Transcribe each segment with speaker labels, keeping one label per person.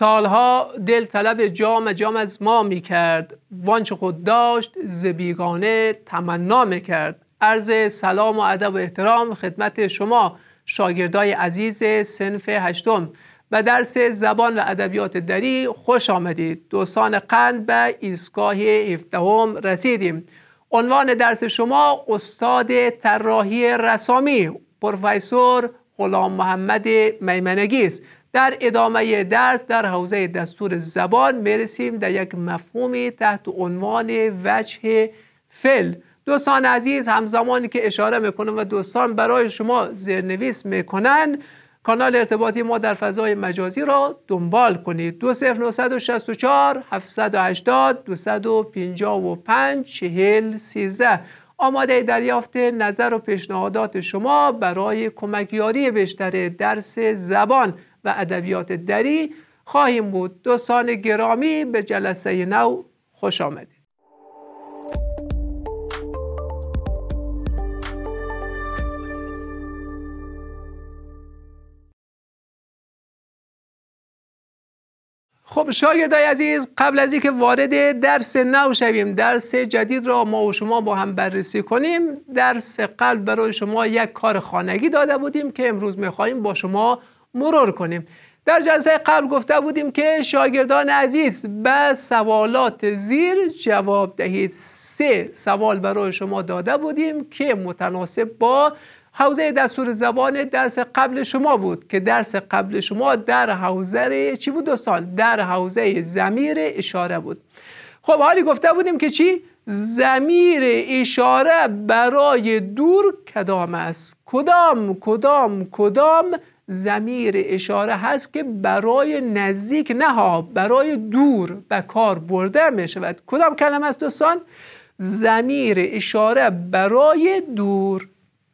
Speaker 1: سالها دل طلب جام جام از ما می کرد وانچه خود داشت ز بیگانه تمنا میکرد کرد عرض سلام و ادب و احترام خدمت شما شاگردای عزیز سنف هشتم و درس زبان و ادبیات دری خوش آمدید دوستان قند به ایستگاه هفدهم رسیدیم عنوان درس شما استاد طراحی رسامی پروفسور غلام محمد میمنگی است در ادامه درس در حوزه دستور زبان میرسیم در یک مفهومی تحت عنوان وجه فل دوستان عزیز همزمانی که اشاره میکنم و دوستان برای شما زیرنویس میکنند کانال ارتباطی ما در فضای مجازی را دنبال کنید پینجا و 255 چهل سیزه آماده دریافت نظر و پیشنهادات شما برای کمکیاری بیشتر درس زبان و ادبیات دری خواهیم بود دو سال گرامی به جلسه نو خوش آمدید خب شاگردای عزیز قبل از اینکه وارد درس نو شویم درس جدید را ما و شما با هم بررسی کنیم درس قلب برای شما یک کار خانگی داده بودیم که امروز میخواهیم با شما مرور کنیم در جلسه قبل گفته بودیم که شاگردان عزیز به سوالات زیر جواب دهید سه سوال برای شما داده بودیم که متناسب با حوزه دستور زبان درس قبل شما بود که درس قبل شما در حوزه چی بود دوستان در حوزه زمیر اشاره بود خب حالی گفته بودیم که چی زمیر اشاره برای دور کدام است کدام کدام کدام زمیر اشاره هست که برای نزدیک نه برای دور به کار برده می شود کدام کلمه است دوستان زمیر اشاره برای دور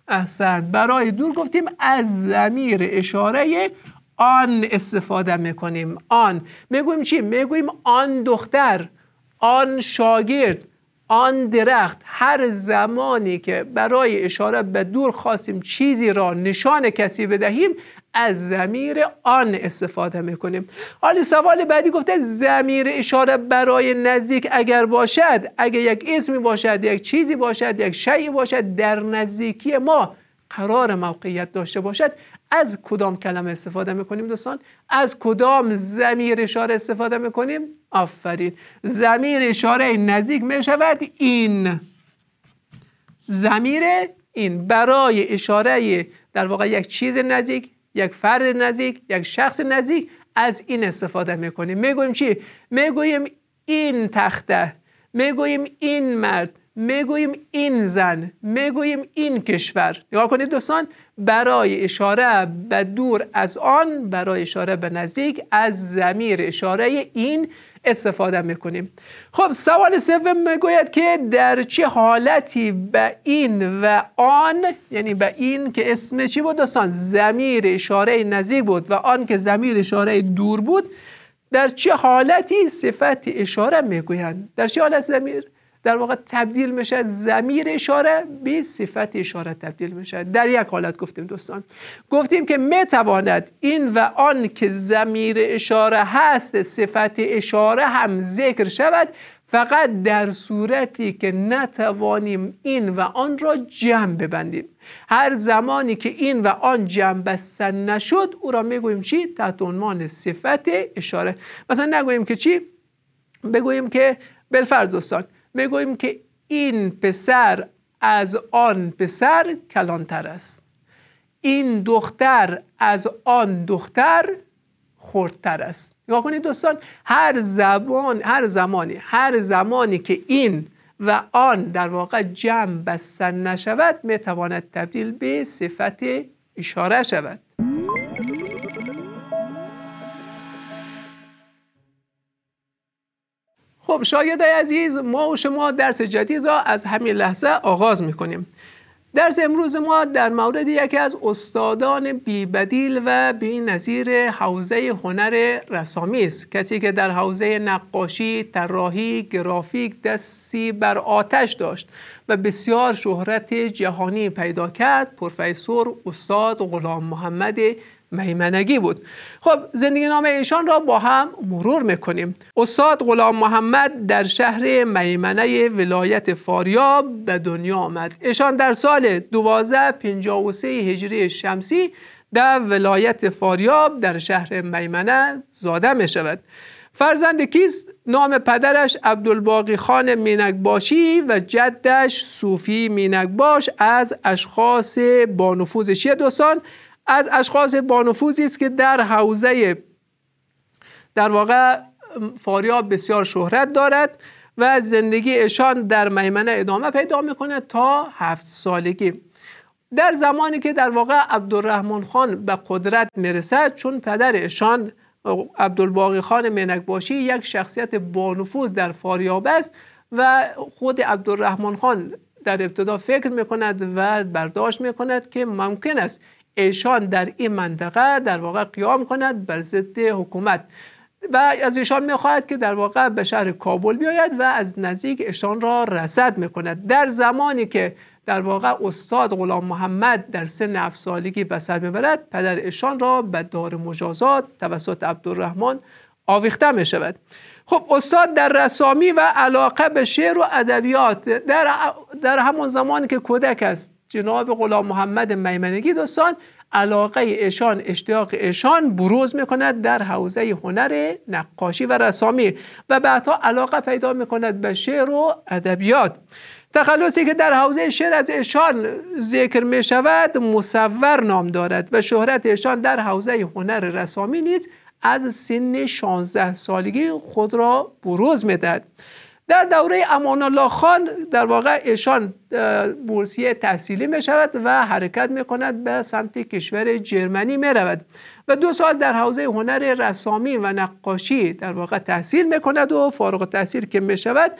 Speaker 1: احسن برای دور گفتیم از زمیر اشاره آن استفاده میکنیم آن میگویم چی؟ میگویم آن دختر آن شاگرد آن درخت هر زمانی که برای اشاره به دور خواستیم چیزی را نشان کسی بدهیم از زمیر آن استفاده میکنیم حالی سوال بعدی گفته زمیر اشاره برای نزدیک اگر باشد اگر یک اسمی باشد یک چیزی باشد یک شیعی باشد در نزدیکی ما قرار موقعیت داشته باشد از کدام کلمه استفاده میکنیم دوستان از کدام زمیر اشاره استفاده میکنیم آفرین زمیر اشاره نزدیک میشود این زمیر این برای اشاره در واقع یک چیز نزدیک یک فرد نزدیک یک شخص نزدیک از این استفاده میکنیم میگویم چی میگویم این تخته میگویم این مرد میگویم این زن میگویم این کشور نگاه کنید دوستان برای اشاره به دور از آن برای اشاره به نزدیک از زمیر اشاره این استفاده میکنیم خب سوال سوم میگوید که در چه حالتی به این و آن یعنی به این که اسم چی بود دوستان زمیر اشاره نزدیک بود و آن که زمیر اشاره دور بود در چه حالتی صفت اشاره میگویند در چه حالت زمیر در واقع تبدیل میشه زمیر اشاره به صفت اشاره تبدیل میشه در یک حالت گفتیم دوستان گفتیم که میتواند این و آن که زمیر اشاره هست صفت اشاره هم ذکر شود فقط در صورتی که نتوانیم این و آن را جمع ببندیم هر زمانی که این و آن جمع بستن نشد او را میگویم چی؟ تحت عنوان صفت اشاره مثلا نگوییم که چی؟ بگوییم که بلفرد دوستان بگوییم که این پسر از آن پسر کلانتر است این دختر از آن دختر خردتر است نگاه کنید دوستان هر زبان هر زمانی هر زمانی که این و آن در واقع جمع بسن نشود میتواند تبدیل به صفت اشاره شود خب شایده عزیز ما و شما درس جدید را از همین لحظه آغاز میکنیم درس امروز ما در مورد یکی از استادان بیبدیل و بی نظیر حوزه هنر رسامی است کسی که در حوزه نقاشی، طراحی، گرافیک دستی بر آتش داشت و بسیار شهرت جهانی پیدا کرد پروفسور استاد غلام محمد میمنگی بود خب زندگی نامه ایشان را با هم مرور میکنیم استاد غلام محمد در شهر میمنه ولایت فاریاب به دنیا آمد ایشان در سال 1253 هجری شمسی در ولایت فاریاب در شهر میمنه زاده می شود فرزند کیست نام پدرش عبدالباقی خان مینکباشی و جدش صوفی مینکباش از اشخاص با نفوذ دوستان از اشخاص بانفوذی است که در حوزه در واقع فاریاب بسیار شهرت دارد و زندگی اشان در میمنه ادامه پیدا میکنه تا هفت سالگی در زمانی که در واقع عبدالرحمن خان به قدرت میرسد چون پدر اشان عبدالباقی خان مینکباشی یک شخصیت بانفوذ در فاریاب است و خود عبدالرحمن خان در ابتدا فکر میکند و برداشت میکند که ممکن است ایشان در این منطقه در واقع قیام کند بر ضد حکومت و از ایشان میخواهد که در واقع به شهر کابل بیاید و از نزدیک ایشان را رسد میکند در زمانی که در واقع استاد غلام محمد در سن هفت سالگی به سر میبرد پدر ایشان را به دار مجازات توسط عبدالرحمن آویخته می شود خب استاد در رسامی و علاقه به شعر و ادبیات در, در همون زمانی که کودک است جناب غلام محمد میمنگی دوستان علاقه ایشان، اشتیاق ایشان بروز میکند در حوزه هنر نقاشی و رسامی و بعدها علاقه پیدا میکند به شعر و ادبیات تخلصی که در حوزه شعر از ایشان ذکر می شود مصور نام دارد و شهرت ایشان در حوزه هنر رسامی نیز از سن 16 سالگی خود را بروز می در دوره امان الله خان در واقع ایشان بورسیه تحصیلی می شود و حرکت می کند به سمت کشور جرمنی می رود و دو سال در حوزه هنر رسامی و نقاشی در واقع تحصیل می کند و فارغ تحصیل که می شود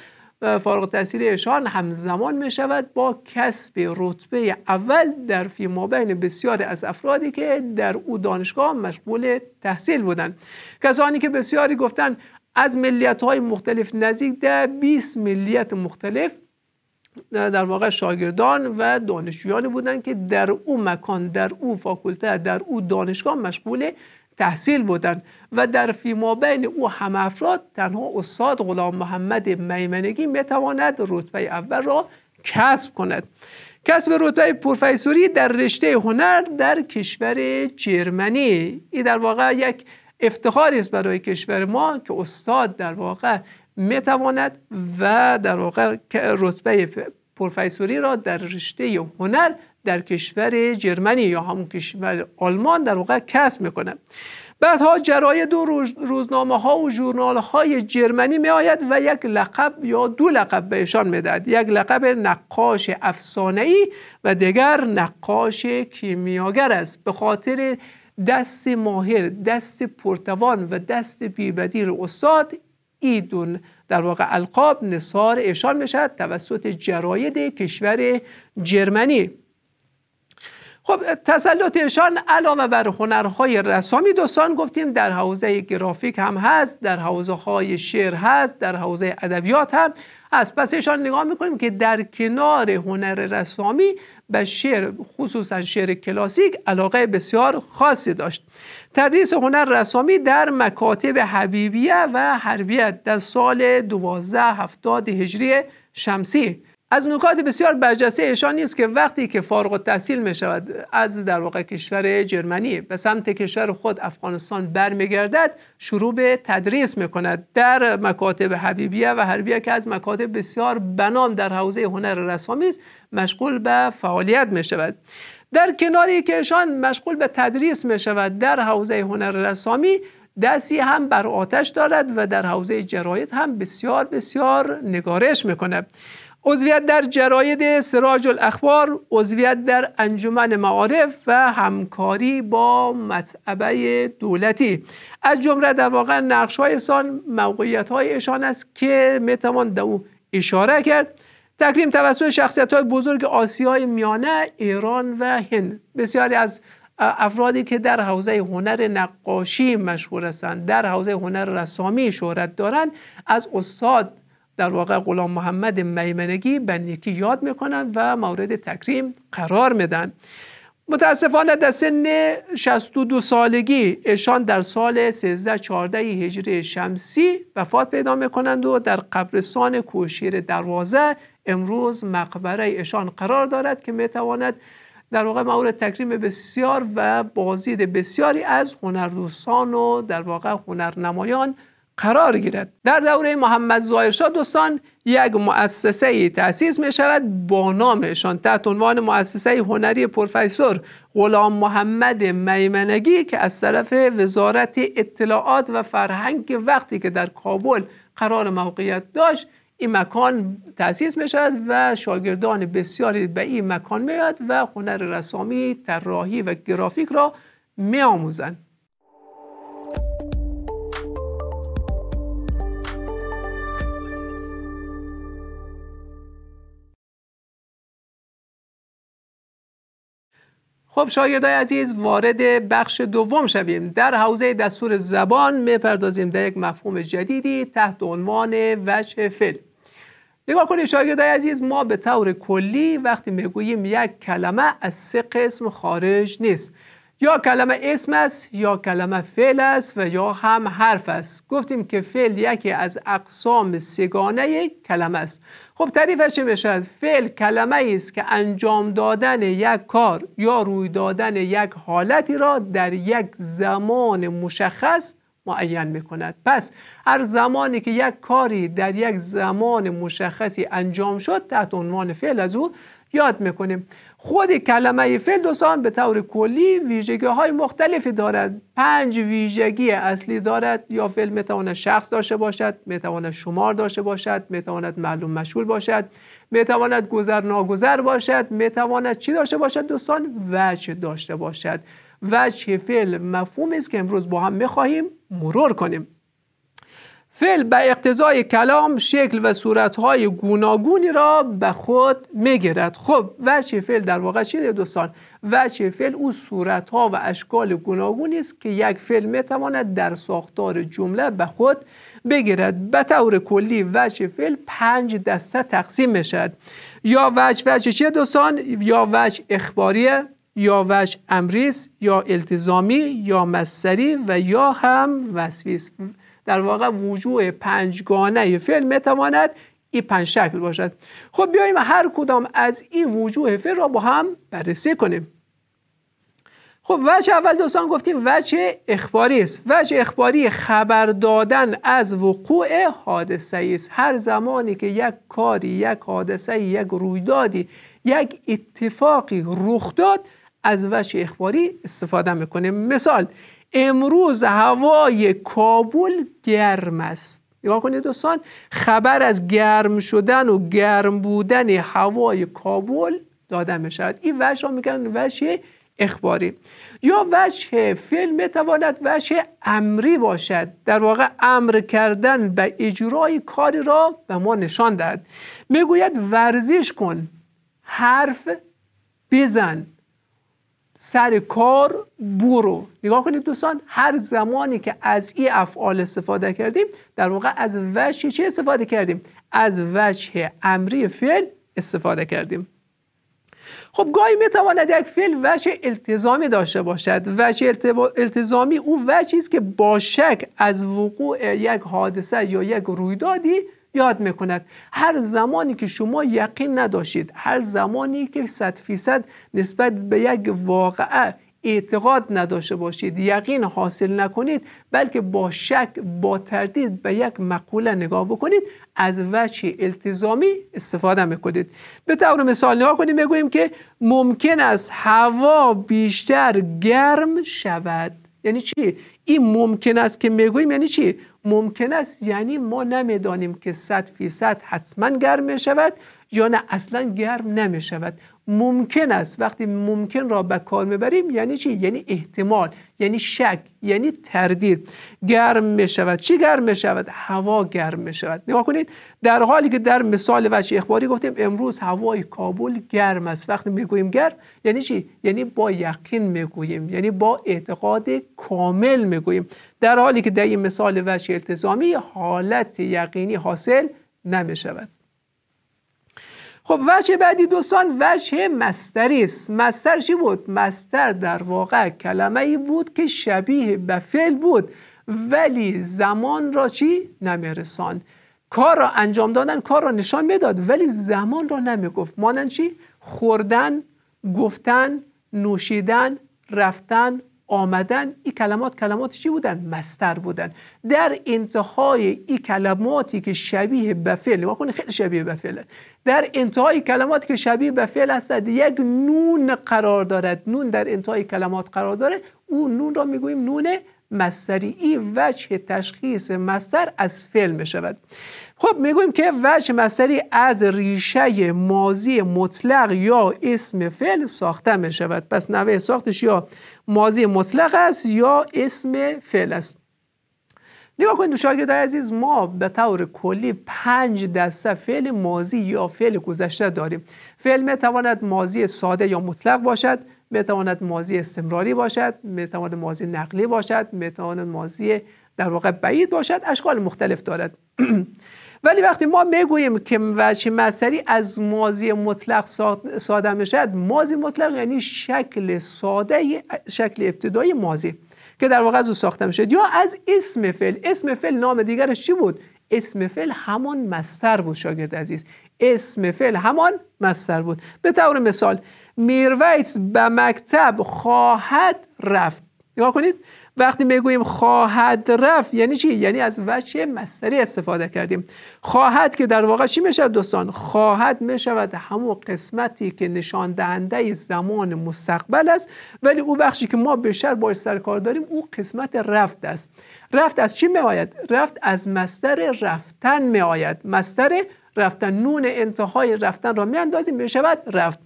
Speaker 1: فارغ تحصیل ایشان همزمان می شود با کسب رتبه اول در فی بین بسیاری از افرادی که در او دانشگاه مشغول تحصیل بودند کسانی که بسیاری گفتند از ملیت های مختلف نزدیک در 20 ملیت مختلف در واقع شاگردان و دانشجویانی بودند که در او مکان در او فاکولته در او دانشگاه مشغول تحصیل بودند و در فیما بین او هم افراد تنها استاد غلام محمد میمنگی میتواند رتبه اول را کسب کند کسب رتبه پروفسوری در رشته هنر در کشور جرمنی این در واقع یک افتخاری است برای کشور ما که استاد در واقع میتواند و در واقع رتبه پروفسوری را در رشته هنر در کشور جرمنی یا همون کشور آلمان در واقع کسب میکنه بعدها جراید و روزنامه ها و جورنال های جرمنی می آید و یک لقب یا دو لقب بهشان داد. یک لقب نقاش افسانه و دیگر نقاش کیمیاگر است به خاطر دست ماهر دست پرتوان و دست بیبدیر استاد ایدون در واقع القاب نصار اشان میشد توسط جراید کشور جرمنی خب تسلط ایشان علاوه بر هنرهای رسامی دوستان گفتیم در حوزه گرافیک هم هست در حوزه های شعر هست در حوزه ادبیات هم از پس ایشان نگاه میکنیم که در کنار هنر رسامی به شعر خصوصا شعر کلاسیک علاقه بسیار خاصی داشت تدریس هنر رسامی در مکاتب حبیبیه و حربیه در سال 1270 هجری شمسی از نکات بسیار برجسته ایشان نیست که وقتی که فارغ التحصیل می شود از در واقع کشور جرمنی به سمت کشور خود افغانستان برمیگردد شروع به تدریس می کند در مکاتب حبیبیه و حربیه که از مکاتب بسیار بنام در حوزه هنر رسامی است مشغول به فعالیت می شود در کناری که ایشان مشغول به تدریس می شود در حوزه هنر رسامی دستی هم بر آتش دارد و در حوزه جرایت هم بسیار بسیار نگارش می کند عضویت در جراید سراج الاخبار عضویت در انجمن معارف و همکاری با مطبع دولتی از جمله در واقع نقش سان موقعیت هایشان است که میتوان در او اشاره کرد تکریم توسط شخصیت های بزرگ آسیای میانه ایران و هند بسیاری از افرادی که در حوزه هنر نقاشی مشهور هستند در حوزه هنر رسامی شهرت دارند از استاد در واقع غلام محمد میمنگی به نیکی یاد میکنن و مورد تکریم قرار میدن متاسفانه در سن 62 سالگی ایشان در سال 1314 هجری شمسی وفات پیدا میکنند و در قبرستان کوشیر دروازه امروز مقبره ایشان قرار دارد که میتواند در واقع مورد تکریم بسیار و بازدید بسیاری از هنردوستان و در واقع هنرنمایان قرار گیرد در دوره محمد زایرشا دوستان یک مؤسسه تأسیس می شود با نامشان تحت عنوان مؤسسه هنری پروفسور غلام محمد میمنگی که از طرف وزارت اطلاعات و فرهنگ وقتی که در کابل قرار موقعیت داشت این مکان تأسیس می شود و شاگردان بسیاری به این مکان میاد و هنر رسامی، طراحی و گرافیک را می خب شاگردای عزیز وارد بخش دوم شویم در حوزه دستور زبان میپردازیم در یک مفهوم جدیدی تحت عنوان وجه فعل نگاه کنید شاگردای عزیز ما به طور کلی وقتی میگوییم یک کلمه از سه قسم خارج نیست یا کلمه اسم است یا کلمه فعل است و یا هم حرف است گفتیم که فعل یکی از اقسام سگانه کلمه است خب تعریفش چه میشه فعل کلمه است که انجام دادن یک کار یا روی دادن یک حالتی را در یک زمان مشخص معین میکند پس هر زمانی که یک کاری در یک زمان مشخصی انجام شد تحت عنوان فعل از او یاد میکنیم خود کلمه فعل دوستان به طور کلی ویژگی های مختلفی دارد پنج ویژگی اصلی دارد یا فعل میتواند شخص داشته باشد میتواند شمار داشته باشد میتواند معلوم مشغول باشد میتواند گذر ناگذر باشد میتواند چی داشته باشد دوستان وجه داشته باشد وجه فعل مفهومی است که امروز با هم میخواهیم مرور کنیم فعل به اقتضای کلام شکل و صورتهای گوناگونی را به خود میگیرد خب وجه فعل در واقع چیه دوستان وجه فعل او صورتها و اشکال گوناگونی است که یک فعل میتواند در ساختار جمله به خود بگیرد به طور کلی وجه فعل پنج دسته تقسیم میشد یا وجه وجه چیه دوستان یا وجه اخباریه یا وجه امریس یا التزامی یا مصری و یا هم وسویس در واقع وجوه پنجگانه فعل میتواند این پنج شکل باشد خب بیاییم هر کدام از این وجوه فعل را با هم بررسی کنیم خب وجه اول دوستان گفتیم وجه اخباری است وجه اخباری خبر دادن از وقوع حادثه است هر زمانی که یک کاری یک حادثه یک رویدادی یک اتفاقی رخ داد از وجه اخباری استفاده میکنیم مثال امروز هوای کابل گرم است نگاه کنید دوستان خبر از گرم شدن و گرم بودن هوای کابل داده می شود این وجه ها میگن وجه اخباری یا وجه فعل میتواند وجه امری باشد در واقع امر کردن به اجرای کاری را به ما نشان دهد میگوید ورزش کن حرف بزن سر کار برو نگاه کنید دوستان هر زمانی که از این افعال استفاده کردیم در واقع از وجه چه استفاده کردیم از وجه امری فعل استفاده کردیم خب گاهی میتواند یک فعل وجه التزامی داشته باشد وجه التزامی او وجهی است که با شک از وقوع یک حادثه یا یک رویدادی یاد میکند هر زمانی که شما یقین نداشتید هر زمانی که صد فیصد نسبت به یک واقعه اعتقاد نداشته باشید یقین حاصل نکنید بلکه با شک با تردید به یک مقوله نگاه بکنید از وجه التزامی استفاده میکنید به طور مثال نگاه کنید میگوییم که ممکن است هوا بیشتر گرم شود یعنی چی این ممکن است که میگوییم یعنی چی ممکن است یعنی ما نمیدانیم که صد فیصد حتما گرم می شود یا نه اصلا گرم نمی شود ممکن است وقتی ممکن را به کار میبریم یعنی چی یعنی احتمال یعنی شک یعنی تردید گرم می شود چی گرم می شود هوا گرم می شود نگاه کنید در حالی که در مثال وچه اخباری گفتیم امروز هوای کابل گرم است وقتی میگوییم گرم یعنی چی یعنی با یقین میگوییم یعنی با اعتقاد کامل میگوییم در حالی که در این مثال وچه التزامی حالت یقینی حاصل نمی شود خب وجه بعدی دوستان وجه مستری است مستر چی بود مستر در واقع کلمه ای بود که شبیه به فعل بود ولی زمان را چی نمیرسان کار را انجام دادن کار را نشان میداد ولی زمان را نمیگفت مانند چی خوردن گفتن نوشیدن رفتن آمدن این کلمات کلمات چی بودن مستر بودن در انتهای این کلماتی که شبیه به فعل نگاه خیلی شبیه به فعل در انتهای کلماتی که شبیه به فعل هستند یک نون قرار دارد نون در انتهای کلمات قرار داره او نون را میگوییم نون مستری ای وجه تشخیص مستر از فعل می شود خب میگویم که وجه مصدری از ریشه مازی مطلق یا اسم فعل ساخته می شود پس نوه ساختش یا مازی مطلق است یا اسم فعل است نگاه کنید شاگرد عزیز ما به طور کلی پنج دسته فعل مازی یا فعل گذشته داریم فعل می تواند مازی ساده یا مطلق باشد می تواند مازی استمراری باشد می تواند مازی نقلی باشد می تواند مازی در واقع بعید باشد اشکال مختلف دارد ولی وقتی ما میگوییم که وجه مسری از مازی مطلق ساده میشد مازی مطلق یعنی شکل ساده شکل ابتدایی مازی که در واقع از او ساخته میشد یا از اسم فعل اسم فعل نام دیگرش چی بود اسم فعل همان مستر بود شاگرد عزیز اسم فعل همان مستر بود به طور مثال میرویس به مکتب خواهد رفت نگاه کنید وقتی میگوییم خواهد رفت یعنی چی یعنی از وجه مستری استفاده کردیم خواهد که در واقع چی میشه دوستان خواهد میشود همون قسمتی که نشان دهنده زمان مستقبل است ولی او بخشی که ما بیشتر باش کار داریم او قسمت رفت است رفت از چی میآید رفت از مصدر رفتن میآید مصدر رفتن نون انتهای رفتن را میاندازیم میشود رفت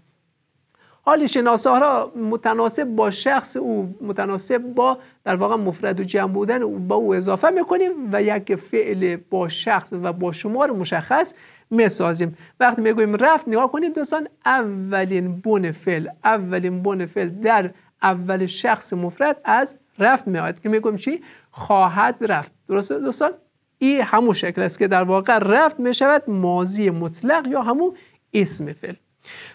Speaker 1: حال شناسه را متناسب با شخص او متناسب با در واقع مفرد و جمع بودن او با او اضافه میکنیم و یک فعل با شخص و با شمار مشخص میسازیم وقتی میگویم رفت نگاه کنید دوستان اولین بون فعل اولین بون فعل در اول شخص مفرد از رفت میاد که میگم چی خواهد رفت درست دوستان ای همون شکل است که در واقع رفت میشود ماضی مطلق یا همون اسم فعل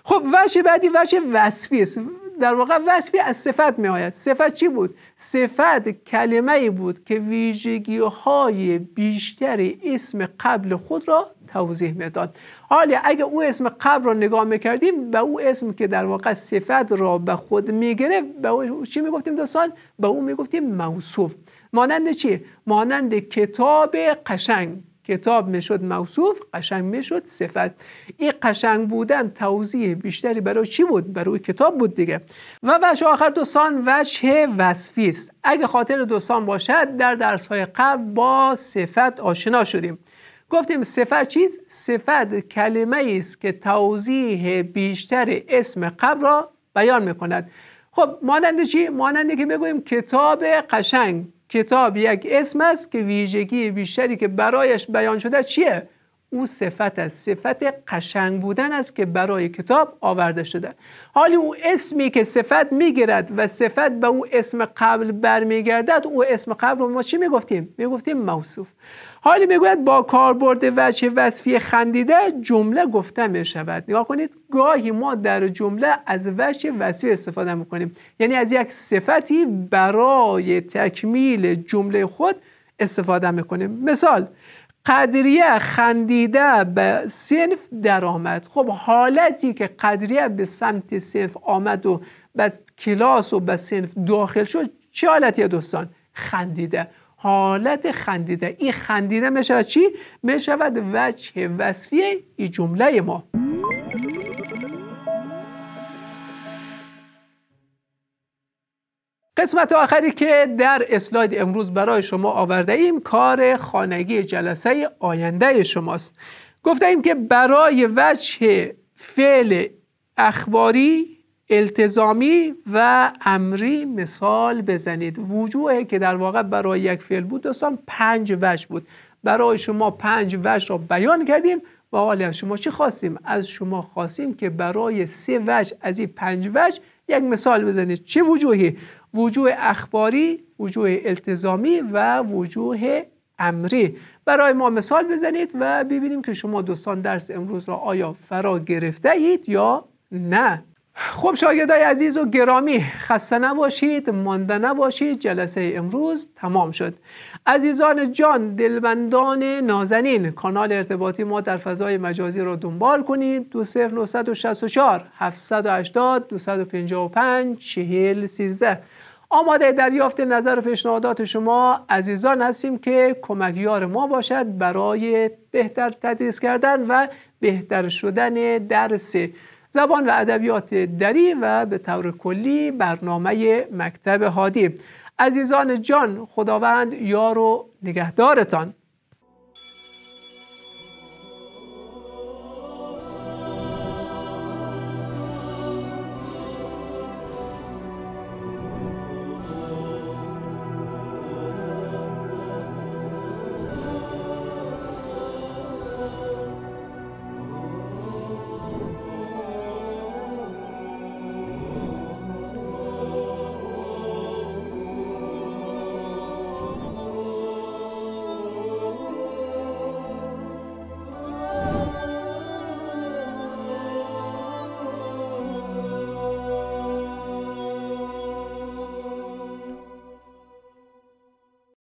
Speaker 1: خب وش بعدی وش وصفی است در واقع وصفی از صفت می آید صفت چی بود صفت کلمه بود که ویژگی های بیشتر اسم قبل خود را توضیح داد حالا اگر او اسم قبل را نگاه میکردیم به او اسم که در واقع صفت را به خود گرفت به او چی گفتیم دوستان به او گفتیم موصوف مانند چی مانند کتاب قشنگ کتاب میشد موصوف قشنگ میشد صفت این قشنگ بودن توضیح بیشتری برای چی بود برای کتاب بود دیگه و وش آخر دوستان وش وصفی است اگه خاطر دوستان باشد در درس های قبل با صفت آشنا شدیم گفتیم صفت چیز صفت کلمه است که توضیح بیشتر اسم قبل را بیان میکند خب مانند چی مانند که بگوییم کتاب قشنگ کتاب یک اسم است که ویژگی بیشتری که برایش بیان شده چیه او صفت از صفت قشنگ بودن است که برای کتاب آورده شده حالی او اسمی که صفت میگیرد و صفت به او اسم قبل برمیگردد او اسم قبل رو ما چی میگفتیم میگفتیم موصوف حالی میگوید با کاربرد وجه وصفی خندیده جمله گفته می شود نگاه کنید گاهی ما در جمله از وجه وصفی استفاده میکنیم یعنی از یک صفتی برای تکمیل جمله خود استفاده میکنیم مثال قدریه خندیده به سنف در آمد خب حالتی که قدریه به سمت سنف آمد و به کلاس و به سنف داخل شد چه حالتی دوستان خندیده حالت خندیده این خندیده می چی؟ می شود وجه وصفی این جمله ما قسمت آخری که در اسلاید امروز برای شما آورده ایم کار خانگی جلسه آینده شماست گفته ایم که برای وجه فعل اخباری التزامی و امری مثال بزنید وجوهی که در واقع برای یک فعل بود دوستان پنج وجه بود برای شما پنج وجه را بیان کردیم و حالا از شما چی خواستیم؟ از شما خواستیم که برای سه وجه از این پنج وجه یک مثال بزنید چه وجوهی وجوه اخباری وجوه التزامی و وجوه امری برای ما مثال بزنید و ببینیم که شما دوستان درس امروز را آیا فرا گرفته اید یا نه خب شاگردای عزیز و گرامی خسته نباشید مانده نباشید جلسه امروز تمام شد عزیزان جان دلبندان نازنین کانال ارتباطی ما در فضای مجازی را دنبال کنید 20964 780 255 آماده دریافت نظر و پیشنهادات شما عزیزان هستیم که کمکیار ما باشد برای بهتر تدریس کردن و بهتر شدن درس زبان و ادبیات دری و به طور کلی برنامه مکتب هادی عزیزان جان خداوند یار و نگهدارتان